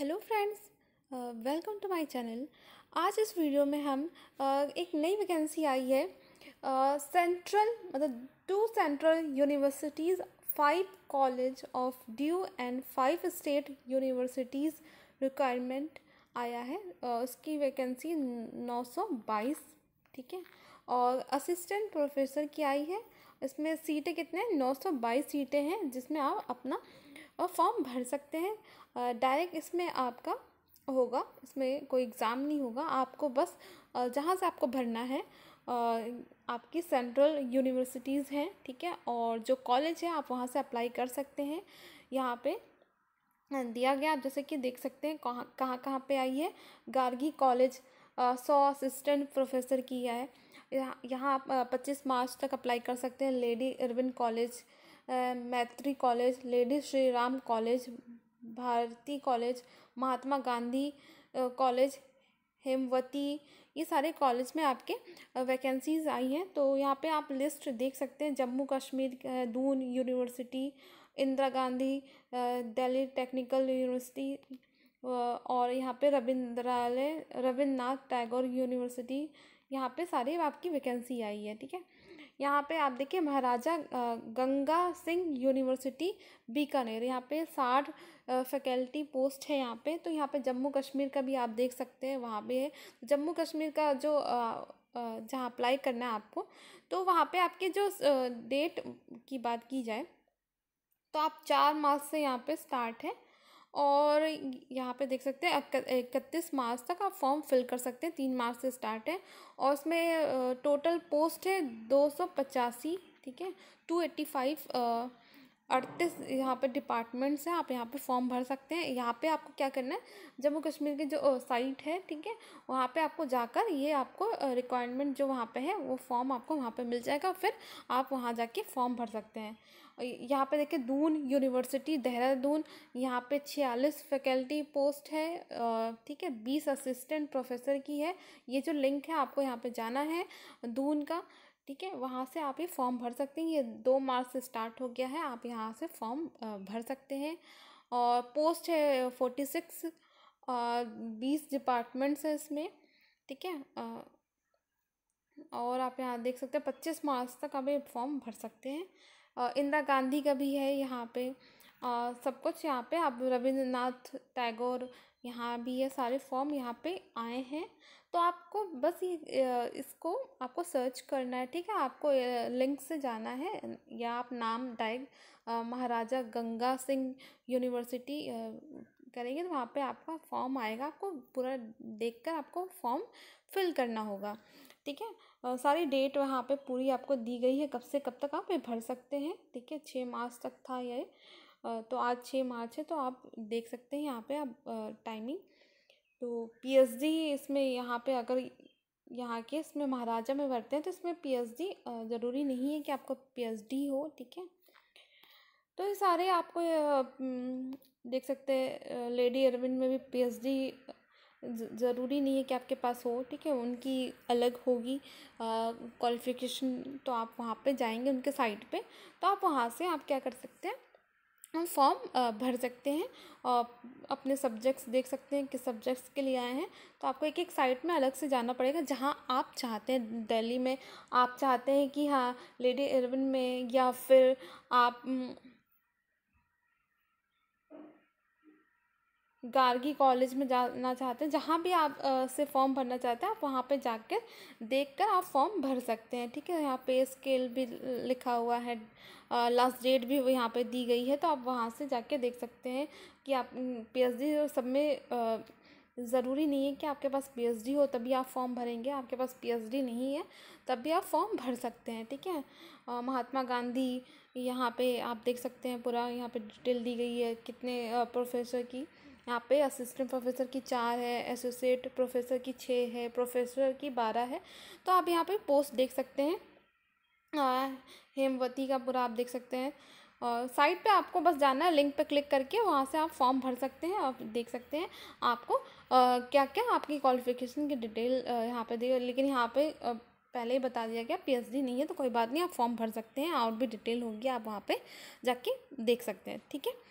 hello friends welcome to my channel आज इस video में हम uh, एक नई वैकेंसी आई है सेंट्रल मतलब two central universities five college of DU and five state universities requirement आया है uh, उसकी वैकेंसी 922 ठीक है और असिस्टेंट प्रोफेसर की आई है इसमें सीटें कितने 922 सीटें हैं जिसमें आप अपना और फॉर्म भर सकते हैं डायरेक्ट इसमें आपका होगा इसमें कोई एग्ज़ाम नहीं होगा आपको बस जहाँ से आपको भरना है आपकी सेंट्रल यूनिवर्सिटीज़ हैं ठीक है और जो कॉलेज है आप वहाँ से अप्लाई कर सकते हैं यहाँ पे दिया गया आप जैसे कि देख सकते हैं कहाँ कहाँ कहाँ पे आई है गार्गी कॉलेज सौ असिस्टेंट प्रोफेसर की है यहाँ आप पच्चीस मार्च तक अप्लाई कर सकते हैं lady Irwin college Maitri college ladies Shri Ram college Bharati college Mahatma Gandhi college Hemvati ये सारे कॉलेज में आपके वैकेंसीज आई हैं तो यहाँ पे आप लिस्ट देख सकते हैं Jammu Kashmir Doon university Indira Gandhi Delhi technical university और यहाँ पे रविंद्रालय रविन्द्रनाथ टैगोर यूनिवर्सिटी यहाँ पे सारी आपकी वैकेंसी आई है ठीक है यहाँ पे आप देखिए महाराजा गंगा सिंह यूनिवर्सिटी बीकानेर यहाँ पे साठ फैकल्टी पोस्ट है यहाँ पे तो यहाँ पे जम्मू कश्मीर का भी आप देख सकते हैं वहाँ पे है जम्मू कश्मीर का जो जहाँ अप्लाई करना है आपको तो वहाँ पे आपके जो डेट की बात की जाए तो आप चार मार्च से यहाँ पर स्टार्ट है और यहाँ पे देख सकते हैं इकतीस मार्च तक आप फॉर्म फिल कर सकते हैं तीन मार्च से स्टार्ट है और उसमें टोटल पोस्ट है दो सौ पचासी ठीक है टू एट्टी फाइव अड़तीस यहाँ पे डिपार्टमेंट्स हैं आप यहाँ पे फॉर्म भर सकते हैं यहाँ पे आपको क्या करना है जम्मू कश्मीर की जो साइट है ठीक है वहाँ पे आपको जाकर ये आपको रिक्वायरमेंट जो वहाँ पे है वो फॉर्म आपको वहाँ पे मिल जाएगा फिर आप वहाँ जाके फॉर्म भर सकते हैं यहाँ पे देखिए दून यूनिवर्सिटी देहरादून यहाँ पे छियालीस फैकल्टी पोस्ट है ठीक है बीस असिस्टेंट प्रोफेसर की है ये जो लिंक है आपको यहाँ पे जाना है दून का ठीक है वहाँ से आप ये फॉर्म भर सकते हैं ये दो मार्च से स्टार्ट हो गया है आप यहाँ से फॉर्म भर सकते हैं और पोस्ट है फोर्टी सिक्स और बीस डिपार्टमेंट्स है इसमें ठीक है और आप यहाँ देख सकते हैं पच्चीस मार्च तक आप ये फॉर्म भर सकते हैं इंदिरा गांधी का भी है यहाँ पे सब कुछ यहाँ पे आप रविंद्रनाथ टैगोर यहाँ भी ये सारे फॉर्म यहाँ पे आए हैं तो आपको बस ये इसको आपको सर्च करना है ठीक है आपको लिंक से जाना है या आप नाम डायरेक्ट महाराजा गंगा सिंह यूनिवर्सिटी करेंगे तो वहाँ पे आपका फॉर्म आएगा आपको पूरा देखकर आपको फॉर्म फिल करना होगा ठीक है सारी डेट वहाँ पे पूरी आपको दी गई है कब से कब तक आप ये भर सकते हैं ठीक है छः मार्च तक था ये तो आज छः मार्च है तो आप देख सकते हैं यहाँ पे आप टाइमिंग तो पीएचडी इसमें यहाँ पे अगर यहाँ के इसमें महाराजा में भरते हैं तो इसमें पीएचडी ज़रूरी नहीं है कि आपको पीएचडी हो ठीक है तो ये सारे आपको देख सकते हैं लेडी अरविंद में भी पीएचडी ज़रूरी नहीं है कि आपके पास हो ठीक है उनकी अलग होगी क्वालिफिकेशन तो आप वहाँ पे जाएंगे उनके साइट पे तो आप वहाँ से आप क्या कर सकते हैं हम फॉर्म भर सकते हैं और अपने सब्जेक्ट्स देख सकते हैं किस सब्जेक्ट्स के लिए आए हैं तो आपको एक एक साइट में अलग से जाना पड़ेगा जहाँ आप चाहते हैं दिल्ली में आप चाहते हैं कि हाँ लेडी एलेवन में या फिर आप गार्गी कॉलेज में जाना चाहते हैं जहाँ भी आप आ, से फॉर्म भरना चाहते हैं आप वहाँ पे जाकर देखकर आप फॉर्म भर सकते हैं ठीक है यहाँ पे स्केल भी लिखा हुआ है लास्ट डेट भी यहाँ पे दी गई है तो आप वहाँ से जाके देख सकते हैं कि आप पीएचडी सब में ज़रूरी नहीं है कि आपके पास पीएचडी हो तभी आप फॉर्म भरेंगे आपके पास डी नहीं है तब भी आप फॉर्म भर सकते हैं ठीक है महात्मा गांधी यहाँ पे आप देख सकते हैं पूरा यहाँ पे डिटेल दी गई है कितने प्रोफेसर की यहाँ पे असिस्टेंट प्रोफेसर की चार है एसोसिएट प्रोफेसर की छः है प्रोफेसर की बारह है तो आप यहाँ पे पोस्ट देख सकते हैं हेमवती का पूरा आप देख सकते हैं और साइट पे आपको बस जाना है लिंक पे क्लिक करके वहाँ से आप फॉर्म भर सकते हैं आप देख सकते हैं आपको आ, क्या क्या आपकी क्वालिफिकेशन की डिटेल यहाँ पे दी लेकिन यहाँ पे पहले ही बता दिया गया पीएचडी नहीं है तो कोई बात नहीं आप फॉर्म भर सकते हैं और भी डिटेल होगी आप वहाँ पे जाके देख सकते हैं ठीक है